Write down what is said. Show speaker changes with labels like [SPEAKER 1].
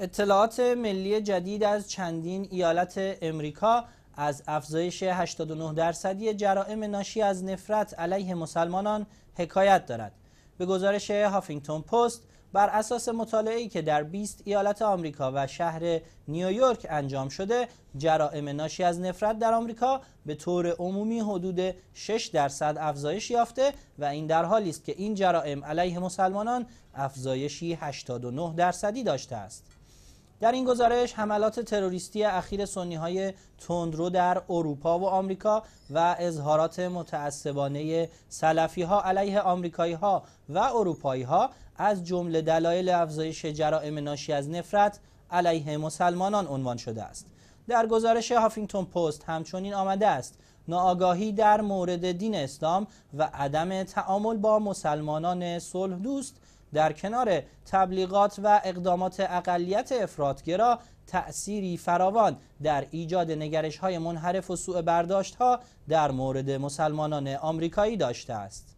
[SPEAKER 1] اطلاعات ملی جدید از چندین ایالت امریکا از افزایش 89 درصدی جرائم ناشی از نفرت علیه مسلمانان حکایت دارد. به گزارش هافینگتون پست بر اساس مطالعه‌ای که در 20 ایالت آمریکا و شهر نیویورک انجام شده، جرائم ناشی از نفرت در آمریکا به طور عمومی حدود 6 درصد افزایش یافته و این در حالی است که این جرائم علیه مسلمانان افزایشی 89 درصدی داشته است. در این گزارش حملات تروریستی اخیر سنی های تندرو در اروپا و آمریکا و اظهارات متعصبانه سلفی ها علیه آمریکایی ها و اروپایی ها از جمله دلایل افزایش جرائم ناشی از نفرت علیه مسلمانان عنوان شده است در گزارش هافینگتون پست همچنین آمده است ناآگاهی در مورد دین اسلام و عدم تعامل با مسلمانان صلح دوست در کنار تبلیغات و اقدامات اقلیت افرادگرا تأثیری فراوان در ایجاد نگرش های منحرف و سوء برداشت ها در مورد مسلمانان آمریکایی داشته است.